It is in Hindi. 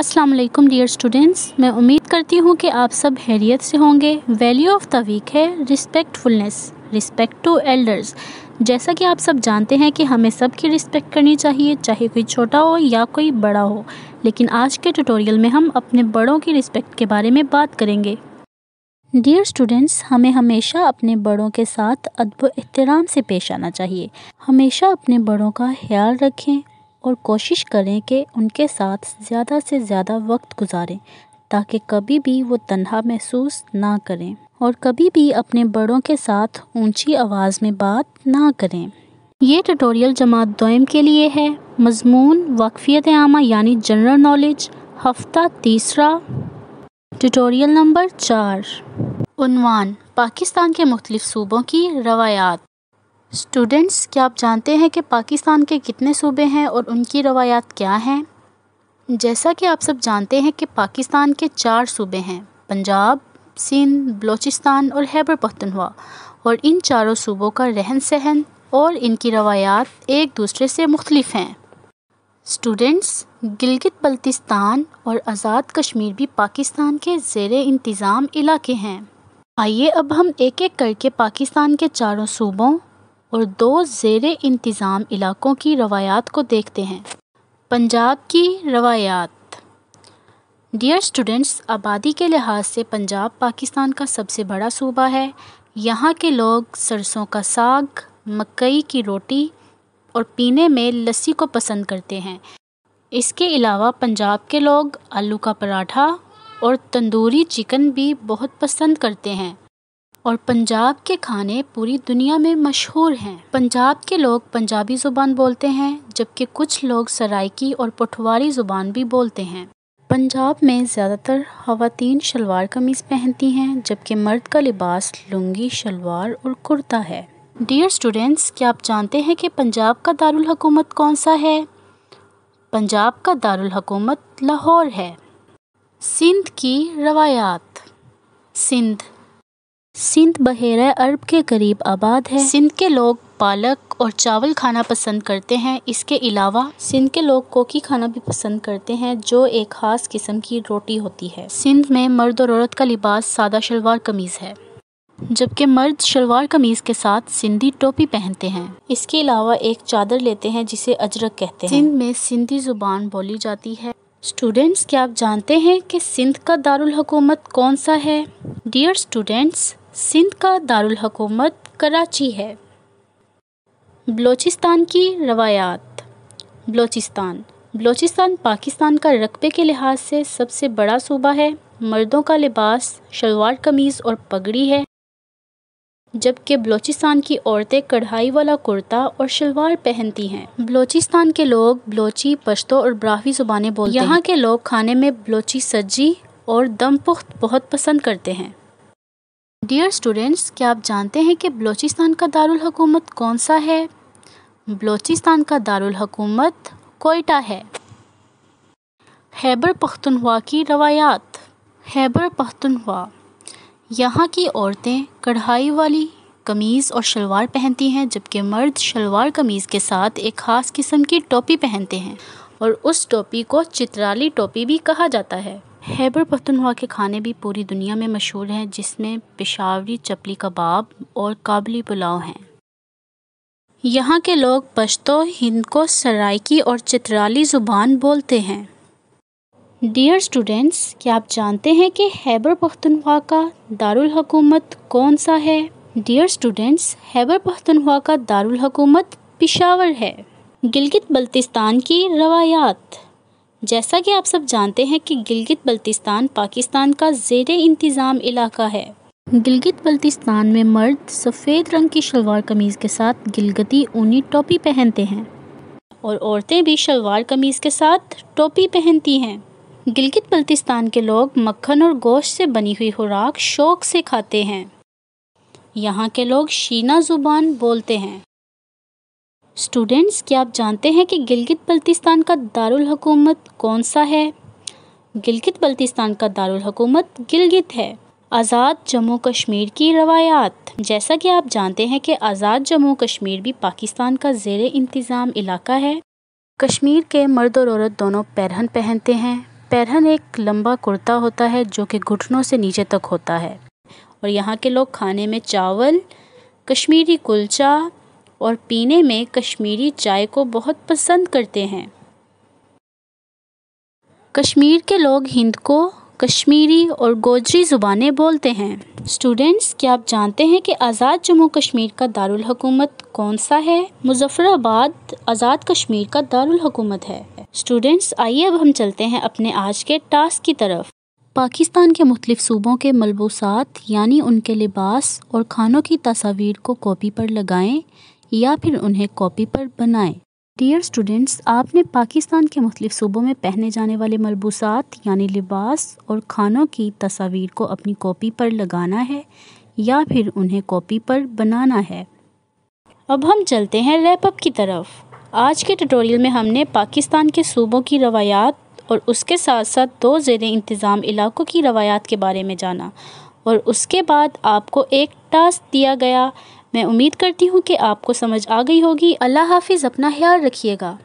अस्सलाम वालेकुम डियर स्टूडेंट्स मैं उम्मीद करती हूँ कि आप सब हैरियत से होंगे वैल्यू ऑफ द वीक है रिस्पेक्टफुलनेस रिस्पेक्ट टू एल्डर्स जैसा कि आप सब जानते हैं कि हमें सब की रिस्पेक्ट करनी चाहिए चाहे कोई छोटा हो या कोई बड़ा हो लेकिन आज के ट्यूटोरियल में हम अपने बड़ों की रिस्पेक्ट के बारे में बात करेंगे डियर स्टूडेंट्स हमें हमेशा अपने बड़ों के साथ अदब एहतराम से पेश आना चाहिए हमेशा अपने बड़ों का ख्याल रखें और कोशिश करें कि उनके साथ ज़्यादा से ज़्यादा वक्त गुजारें ताकि कभी भी वो तन्हा महसूस ना करें और कभी भी अपने बड़ों के साथ ऊंची आवाज़ में बात ना करें ये ट्यूटोरियल जमात दोम के लिए है मजमून वाकफियत आमा यानी जनरल नॉलेज हफ्ता तीसरा ट्यूटोरियल नंबर चार पाकिस्तान के मुख्तलिफ सूबों की रवायात स्टूडेंट्स क्या आप जानते हैं कि पाकिस्तान के कितने सूबे हैं और उनकी रवायात क्या हैं जैसा कि आप सब जानते हैं कि पाकिस्तान के चार सूबे हैं पंजाब सिंध बलूचिस्तान और हैबर पख्तनवा और इन चारों सूबों का रहन सहन और इनकी रवायात एक दूसरे से मुख्तलिफ हैं स्टूडेंट्स गिलगित बल्तिस्तान और आज़ाद कश्मीर भी पाकिस्तान के ज़ेर इंतज़ाम इलाके हैं आइए अब हम एक एक करके पाकिस्तान के चारों सूबों और दो ज़ेर इंतज़ाम इलाक़ों की रवायात को देखते हैं पंजाब की रवायात डियर स्टूडेंट्स आबादी के लिहाज से पंजाब पाकिस्तान का सबसे बड़ा सूबा है यहाँ के लोग सरसों का साग मकई की रोटी और पीने में लस्सी को पसंद करते हैं इसके अलावा पंजाब के लोग आलू का पराठा और तंदूरी चिकन भी बहुत पसंद करते हैं और पंजाब के खाने पूरी दुनिया में मशहूर हैं पंजाब के लोग पंजाबी ज़ुबान बोलते हैं जबकि कुछ लोग सराइकी और पठवारी ज़ुबान भी बोलते हैं पंजाब में ज़्यादातर खातन शलवार कमीज़ पहनती हैं जबकि मर्द का लिबास लुंगी शलवार और कुर्ता है डियर स्टूडेंट्स क्या आप जानते हैं कि पंजाब का दारुल हकूमत कौन सा है पंजाब का दारुल हकूमत लाहौर है सिंध की रवायात सिंध सिंध बहर अरब के करीब आबाद है सिंध के लोग पालक और चावल खाना पसंद करते हैं इसके अलावा सिंध के लोग कोकी खाना भी पसंद करते हैं जो एक ख़ास किस्म की रोटी होती है सिंध में मर्द और औरत का लिबास सादा शलवार कमीज़ है जबकि मर्द शलवार कमीज़ के साथ सिंधी टोपी पहनते हैं इसके अलावा एक चादर लेते हैं जिसे अजरक कहते हैं सिंध में सिंधी ज़ुबान बोली जाती है स्टूडेंट्स क्या आप जानते हैं कि सिंध का दारुल हुकूमत कौन सा है डियर स्टूडेंट्स सिंध का हकूमत कराची है बलोचिस्तान की रवायात बलोचिस्तान बलोचिस्तान पाकिस्तान का रकबे के लिहाज से सबसे बड़ा सूबा है मर्दों का लिबास शलवार कमीज़ और पगड़ी है जबकि बलोचिस्तान की औरतें कढ़ाई वाला कुर्ता और शलवार पहनती हैं बलोचिस्तान के लोग बलोची पश्तो और ब्राहवी ज़ुबानें बोलते हैं यहाँ के लोग खाने में बलोची सब्जी और दम पुख्त बहुत पसंद करते हैं डियर स्टूडेंट्स क्या आप जानते हैं कि बलूचिस्तान का दारुल हकूमत कौन सा है बलूचिस्तान का दारुल हकूमत कोयटा है हैबर पख्तनवा की रवायात हैबर पख्तनवा यहाँ की औरतें कढ़ाई वाली कमीज़ और शलवार पहनती हैं जबकि मर्द शलवार कमीज़ के साथ एक ख़ास किस्म की टोपी पहनते हैं और उस टोपी को चित्राली टोपी भी कहा जाता है हैबर पख्तनवा के खाने भी पूरी दुनिया में मशहूर हैं जिसमें पेशावरी चपली कबाब और काबली पुलाव हैं यहाँ के लोग पश्तो को सराइकी और चित्राली ज़ुबान बोलते हैं डियर स्टूडेंट्स क्या आप जानते हैं कि हैबर पख्तनवा का दारुल हकूमत कौन सा है डियर स्टूडेंट्स हैबर पख्तनवा का दारुल हकूमत पिशावर है गिलगित बल्तिस्तान की रवायात जैसा कि आप सब जानते हैं कि गिलगित बल्तिस्तान पाकिस्तान का जेर इंतज़ाम इलाका है गिलगित बल्तिस्तान में मर्द सफ़ेद रंग की शलवार कमीज़ के साथ गिलगती ऊनी टोपी पहनते हैं और औरतें भी शलवार कमीज़ के साथ टोपी पहनती हैं गिलगित बल्तिस्तान के लोग मक्खन और गोश्त से बनी हुई खुराक शौक से खाते हैं यहाँ के लोग शीना ज़ुबान बोलते हैं स्टूडेंट्स क्या आप जानते हैं कि गिलगित बल्तिस्तान का दारुल हकूमत कौन सा है गिलगित बल्तिस्तान का दारुल हकूमत गिलगित है आज़ाद जम्मू कश्मीर की रवायात जैसा कि आप जानते हैं कि आज़ाद जम्मू कश्मीर भी पाकिस्तान का जेर इंतज़ाम इलाका है कश्मीर के मर्द और औरत दोनों पैरहन पहनते हैं पैरहन एक लंबा कुर्ता होता है जो कि घुटनों से नीचे तक होता है और यहाँ के लोग खाने में चावल कश्मीरी कुलचा और पीने में कश्मीरी चाय को बहुत पसंद करते हैं कश्मीर के लोग हिंद को कश्मीरी और गोजरी ज़ुबानें बोलते हैं स्टूडेंट्स क्या आप जानते हैं कि आज़ाद जम्मू कश्मीर का दारुल हकूमत कौन सा है मुजफ्फराबाद आज़ाद कश्मीर का दारुल हकूमत है स्टूडेंट्स आइए अब हम चलते हैं अपने आज के टास्क की तरफ पाकिस्तान के मुख्तलिफ सूबों के मलबूसात यानी उनके लिबास और खानों की तस्वीर को कॉपी पर लगाएं या फिर उन्हें कॉपी पर बनाएं डियर स्टूडेंट्स आपने पाकिस्तान के मुख्तलिफ सूबों में पहने जाने वाले मलबूसात यानी लिबास और खानों की तस्वीर को अपनी कॉपी पर लगाना है या फिर उन्हें कॉपी पर बनाना है अब हम चलते हैं रैपअप की तरफ आज के ट्यूटोरियल में हमने पाकिस्तान के सूबों की रवायात और उसके साथ साथ दो जेर इंतज़ाम इलाकों की रवायात के बारे में जाना और उसके बाद आपको एक टास्क दिया गया मैं उम्मीद करती हूँ कि आपको समझ आ गई होगी अल्लाह हाफिज़ अपना ख्याल रखिएगा